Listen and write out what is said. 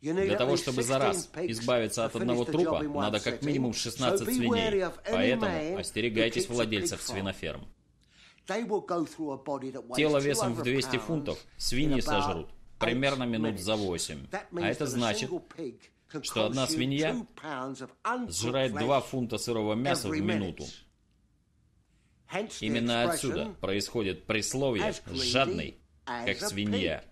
Для того, чтобы за раз избавиться от одного трупа, надо как минимум 16 свиней. Поэтому остерегайтесь владельцев свиноферм. Тело весом в 200 фунтов свиньи сожрут примерно минут за 8. А это значит, что одна свинья сжирает 2 фунта сырого мяса в минуту. Именно отсюда происходит присловие «жадный, как свинья».